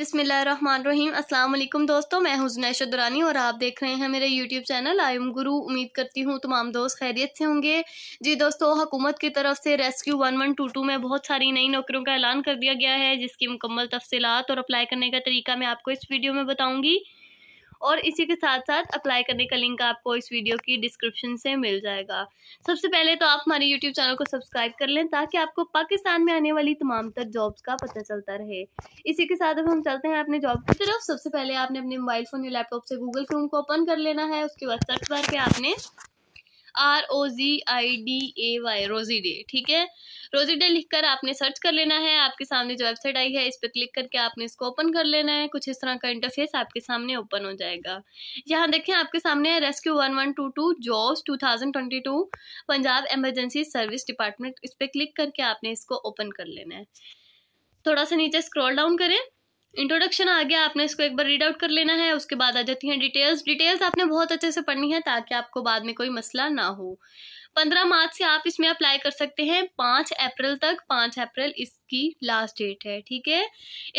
बिसमीम असलम दोस्तों मैं हुजनैश दुरानी और आप देख रहे हैं मेरे यूट्यूब चैनल आयम गुरु उम्मीद करती हूँ तमाम दोस्त खैरियत से होंगे जी दोस्तों हुकूमत की तरफ से rescue one one two two में बहुत सारी नई नौकरियों का ऐलान कर दिया गया है जिसकी मुकम्मल तफसीत और अप्लाई करने का तरीका मैं आपको इस वीडियो में बताऊँगी और इसी के साथ साथ अप्लाई करने का लिंक आपको इस वीडियो की डिस्क्रिप्शन से मिल जाएगा सबसे पहले तो आप हमारे यूट्यूब चैनल को सब्सक्राइब कर लें ताकि आपको पाकिस्तान में आने वाली तमाम तर जॉब्स का पता चलता रहे इसी के साथ अब हम चलते हैं अपने जॉब की तरफ सबसे पहले आपने अपने मोबाइल फ़ोन या लैपटॉप से गूगल क्रोम को ओपन कर लेना है उसके बाद सर्च बार आपने R O G I D A Y रोजी डे ठीक है रोजी डे लिखकर आपने सर्च कर लेना है आपके सामने जो वेबसाइट आई है इस पर क्लिक करके आपने इसको ओपन कर लेना है कुछ इस तरह का इंटरफेस आपके सामने ओपन हो जाएगा यहाँ देखें आपके सामने है rescue one one two two जॉस two thousand twenty two Punjab emergency service department इस पर क्लिक करके आपने इसको ओपन कर लेना है थोड़ा सा नीचे स्क्रॉल डाउन करें इंट्रोडक्शन आ गया आपने इसको एक बार रीड आउट कर लेना है उसके बाद आ जाती हैं डिटेल्स डिटेल्स आपने बहुत अच्छे से पढ़नी है ताकि आपको बाद में कोई मसला ना हो पंद्रह मार्च से आप इसमें अप्लाई कर सकते हैं पाँच अप्रैल तक पाँच अप्रैल इसकी लास्ट डेट है ठीक है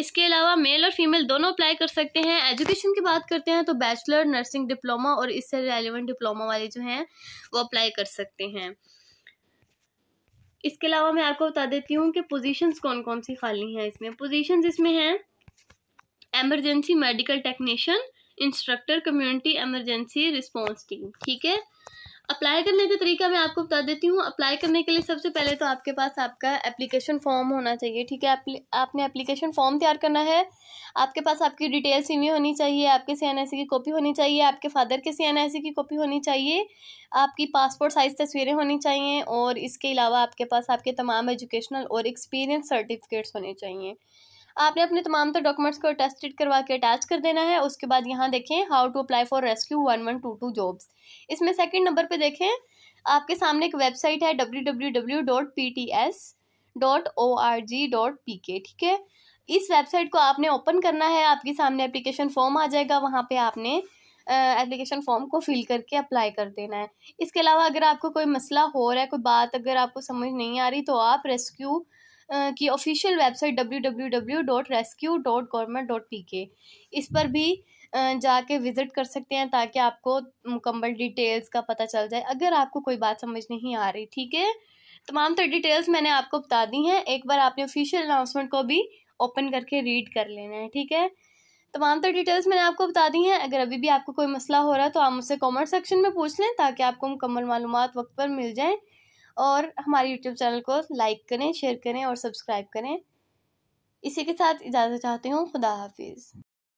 इसके अलावा मेल और फीमेल दोनों अप्लाई कर सकते हैं एजुकेशन की बात करते हैं तो बैचलर नर्सिंग डिप्लोमा और इससे रेलिवेंट डिप्लोमा वाले जो हैं वो अप्लाई कर सकते हैं इसके अलावा मैं आपको बता देती हूँ कि पोजीशंस कौन कौन सी खाली हैं इसमें पोजीशंस इसमें हैं emergency medical technician instructor community emergency response team ठीक है अप्लाई करने का तरीका मैं आपको बता देती हूँ अप्लाई करने के लिए सबसे पहले तो आपके पास आपका एप्लीकेशन फॉर्म होना चाहिए ठीक है आपने एप्लीकेशन फॉर्म तैयार करना है आपके पास आपकी डिटेल सी होनी चाहिए आपके सी e की कॉपी होनी चाहिए आपके फादर के सी e की कॉपी होनी चाहिए आपकी पासपोर्ट साइज़ तस्वीरें होनी चाहिए और इसके अलावा आपके पास आपके तमाम एजुकेशनल और एक्सपीरियंस सर्टिफिकेट्स होने चाहिए आपने अपने तमाम तो डॉक्यूमेंट्स को अटेस्टेड करवा के अटैच कर देना है उसके बाद यहाँ देखें how to apply for rescue one one two two jobs इसमें सेकेंड नंबर पर देखें आपके सामने एक वेबसाइट है W W W dot P T S dot O R G dot P K ठीक है इस वेबसाइट को आपने ओपन करना है आपके सामने एप्लीकेशन फॉर्म आ जाएगा वहाँ पे आपने एप्लीकेशन फॉर्म को फिल करके अप्लाई कर देना है इसके अलावा अगर आपको कोई मसला हो रहा है कोई बात अगर आपको समझ नहीं आ रही तो आप रेस्क्यू की official website W W W dot rescue dot government dot P K इस पर भी जाके विज़िट कर सकते हैं ताकि आपको मुकम्मल डिटेल्स का पता चल जाए अगर आपको कोई बात समझ नहीं आ रही ठीक है तमाम तो डिटेल्स मैंने आपको बता दी हैं एक बार आपने ऑफिशियल अनाउंसमेंट को भी ओपन करके रीड कर लेना है ठीक है तमाम तो डिटेल्स मैंने आपको बता दी हैं अगर अभी भी आपको कोई मसला हो रहा है तो आप मुझसे कॉमेंट सेक्शन में पूछ लें ताकि आपको मुकम्मल मालूम वक्त पर मिल जाएँ और हमारे यूट्यूब चैनल को लाइक करें शेयर करें और सब्सक्राइब करें इसी के साथ इजाज़त चाहती हूँ खुदा हाफिज़